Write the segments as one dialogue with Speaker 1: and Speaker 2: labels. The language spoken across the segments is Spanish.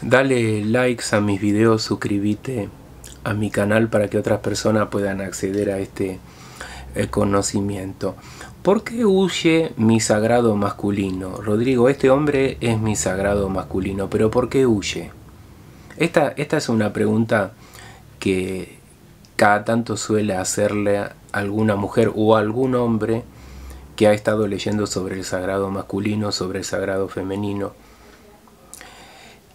Speaker 1: Dale likes a mis videos, suscríbete a mi canal para que otras personas puedan acceder a este eh, conocimiento. ¿Por qué huye mi sagrado masculino? Rodrigo, este hombre es mi sagrado masculino, pero ¿por qué huye? Esta, esta es una pregunta que cada tanto suele hacerle alguna mujer o algún hombre que ha estado leyendo sobre el sagrado masculino, sobre el sagrado femenino.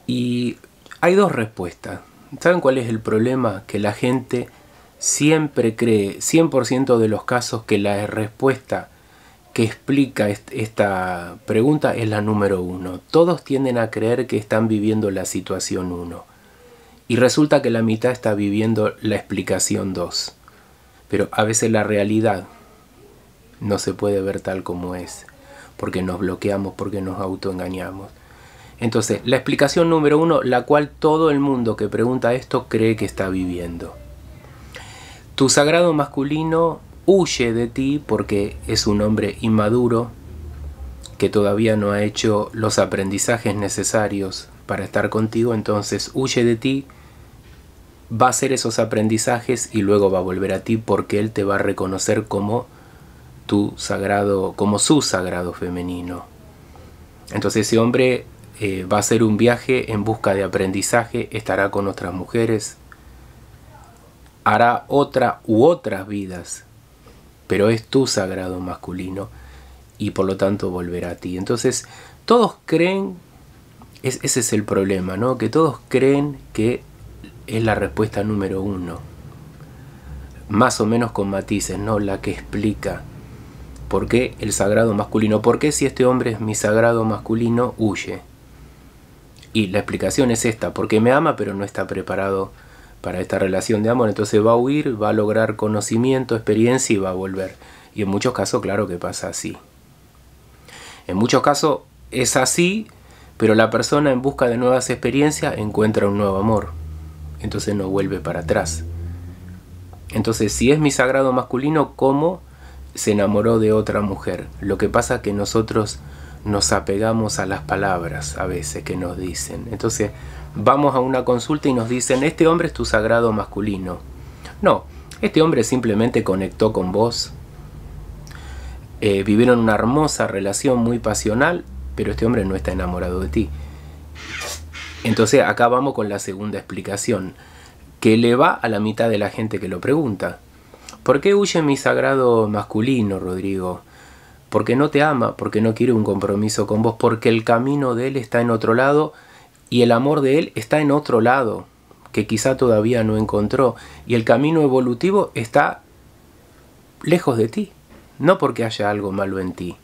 Speaker 1: Y hay dos respuestas. ¿Saben cuál es el problema? Que la gente siempre cree, 100% de los casos, que la respuesta que explica esta pregunta es la número uno. Todos tienden a creer que están viviendo la situación uno y resulta que la mitad está viviendo la explicación dos. Pero a veces la realidad no se puede ver tal como es, porque nos bloqueamos, porque nos autoengañamos. Entonces, la explicación número uno, la cual todo el mundo que pregunta esto cree que está viviendo. Tu sagrado masculino huye de ti porque es un hombre inmaduro que todavía no ha hecho los aprendizajes necesarios para estar contigo, entonces huye de ti, va a hacer esos aprendizajes y luego va a volver a ti porque él te va a reconocer como tu sagrado, como su sagrado femenino. Entonces ese hombre eh, va a ser un viaje en busca de aprendizaje, estará con otras mujeres, hará otra u otras vidas, pero es tu sagrado masculino y por lo tanto volverá a ti. Entonces, todos creen, ese es el problema, ¿no? Que todos creen que es la respuesta número uno, más o menos con matices, ¿no? La que explica por qué el sagrado masculino, por qué si este hombre es mi sagrado masculino, huye. Y la explicación es esta, porque me ama pero no está preparado para esta relación de amor, entonces va a huir, va a lograr conocimiento, experiencia y va a volver. Y en muchos casos, claro que pasa así. En muchos casos es así, pero la persona en busca de nuevas experiencias encuentra un nuevo amor. Entonces no vuelve para atrás. Entonces, si es mi sagrado masculino, ¿cómo se enamoró de otra mujer? Lo que pasa es que nosotros nos apegamos a las palabras a veces que nos dicen. Entonces vamos a una consulta y nos dicen, este hombre es tu sagrado masculino. No, este hombre simplemente conectó con vos. Eh, vivieron una hermosa relación muy pasional, pero este hombre no está enamorado de ti. Entonces acá vamos con la segunda explicación, que le va a la mitad de la gente que lo pregunta. ¿Por qué huye mi sagrado masculino, Rodrigo? porque no te ama, porque no quiere un compromiso con vos, porque el camino de Él está en otro lado y el amor de Él está en otro lado, que quizá todavía no encontró. Y el camino evolutivo está lejos de ti, no porque haya algo malo en ti.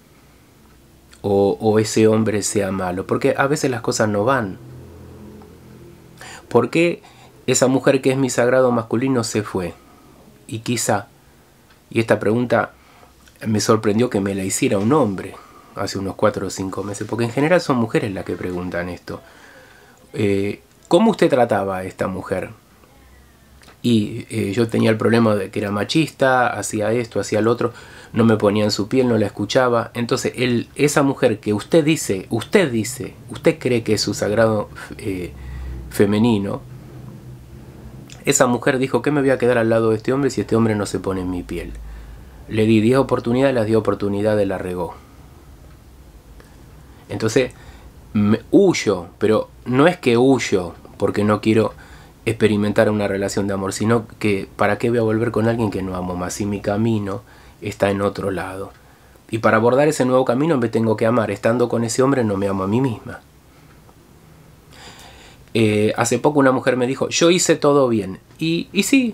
Speaker 1: O, ese hombre sea malo, porque a veces las cosas no van. ¿Por qué esa mujer que es mi sagrado masculino se fue? Y quizá, y esta pregunta me sorprendió que me la hiciera un hombre hace unos cuatro o cinco meses, porque en general son mujeres las que preguntan esto. Eh, ¿Cómo usted trataba a esta mujer? Y eh, yo tenía el problema de que era machista, hacía esto, hacía lo otro, no me ponía en su piel, no la escuchaba. Entonces, esa mujer que usted dice, usted dice, usted cree que es su sagrado eh, femenino, esa mujer dijo, ¿qué me voy a quedar al lado de este hombre si este hombre no se pone en mi piel? Le di 10 oportunidades, las 10 oportunidades la regó. Entonces, me huyo, pero no es que huyo porque no quiero experimentar una relación de amor, sino que para qué voy a volver con alguien que no amo más si mi camino está en otro lado. Y para abordar ese nuevo camino me tengo que amar. Estando con ese hombre no me amo a mí misma. Eh, hace poco una mujer me dijo, yo hice todo bien. Y, y sí,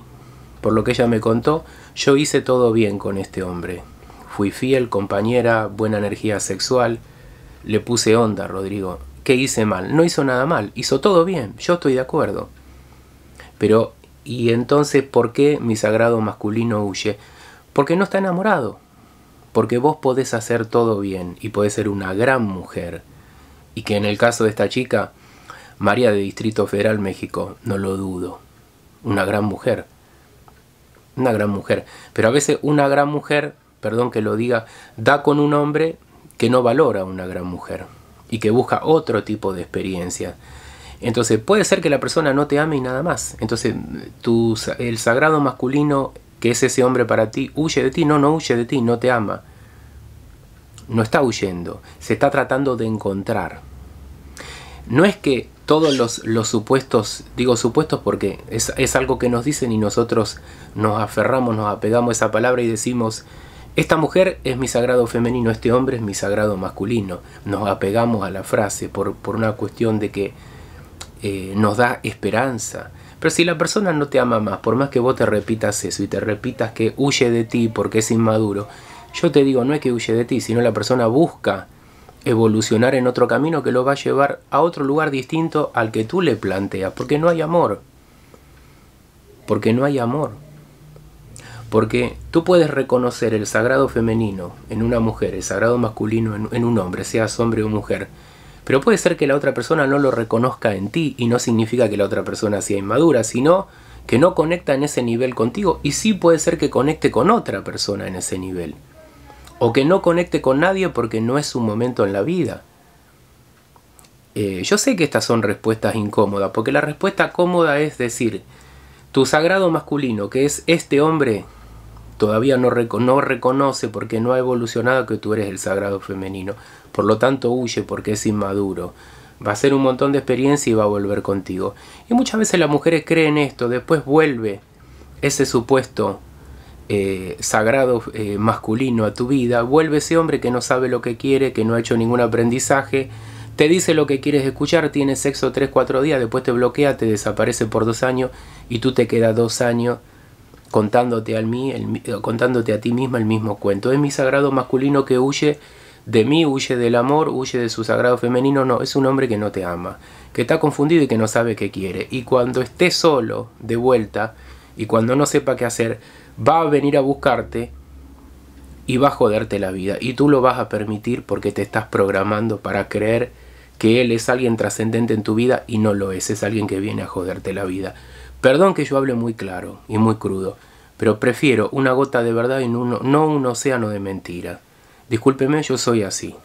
Speaker 1: por lo que ella me contó, yo hice todo bien con este hombre. Fui fiel, compañera, buena energía sexual. Le puse onda, Rodrigo. ¿Qué hice mal? No hizo nada mal, hizo todo bien, yo estoy de acuerdo. Pero, ¿y entonces por qué mi sagrado masculino huye? Porque no está enamorado. Porque vos podés hacer todo bien y podés ser una gran mujer. Y que en el caso de esta chica, María de Distrito Federal México, no lo dudo. Una gran mujer una gran mujer. Pero a veces una gran mujer, perdón que lo diga, da con un hombre que no valora a una gran mujer y que busca otro tipo de experiencia. Entonces puede ser que la persona no te ame y nada más. Entonces tú el sagrado masculino que es ese hombre para ti huye de ti, no, no huye de ti, no te ama. No está huyendo, se está tratando de encontrar no es que todos los, supuestos, digo supuestos porque es, algo que nos dicen y nosotros nos aferramos, nos apegamos a esa palabra y decimos, esta mujer es mi sagrado femenino, este hombre es mi sagrado masculino. Nos apegamos a la frase por, una cuestión de que eh, nos da esperanza. Pero si la persona no te ama más, por más que vos te repitas eso y te repitas que huye de ti porque es inmaduro, yo te digo, no es que huye de ti, sino la persona busca evolucionar en otro camino que lo va a llevar a otro lugar distinto al que tú le planteas, porque no hay amor. Porque no hay amor. Porque tú puedes reconocer el sagrado femenino en una mujer, el sagrado masculino en, un hombre, seas hombre o mujer. Pero puede ser que la otra persona no lo reconozca en ti y no significa que la otra persona sea inmadura, sino que no conecta en ese nivel contigo y sí puede ser que conecte con otra persona en ese nivel o que no conecte con nadie porque no es su momento en la vida. Eh, yo sé que estas son respuestas incómodas, porque la respuesta cómoda es decir, tu sagrado masculino, que es este hombre, todavía no, reconoce porque no ha evolucionado que tú eres el sagrado femenino. Por lo tanto huye porque es inmaduro. Va a ser un montón de experiencia y va a volver contigo. Y muchas veces las mujeres creen esto, después vuelve ese supuesto eh, sagrado eh, masculino a tu vida, vuelve ese hombre que no sabe lo que quiere, que no ha hecho ningún aprendizaje, te dice lo que quieres escuchar, tiene sexo 3, 4 días, después te bloquea, te desaparece por dos años y tú te quedas dos años contándote, al mí, eh, contándote a ti misma el mismo cuento. Es mi sagrado masculino que huye de mí, huye del amor, huye de su sagrado femenino, no, es un hombre que no te ama, que está confundido y que no sabe qué quiere. Y cuando esté solo, de vuelta, y cuando no sepa qué hacer, va a venir a buscarte y va a joderte la vida. Y tú lo vas a permitir porque te estás programando para creer que Él es alguien trascendente en tu vida y no lo es, es alguien que viene a joderte la vida. Perdón que yo hable muy claro y muy crudo, pero prefiero una gota de verdad y no un, un océano de mentira. Discúlpeme, yo soy así.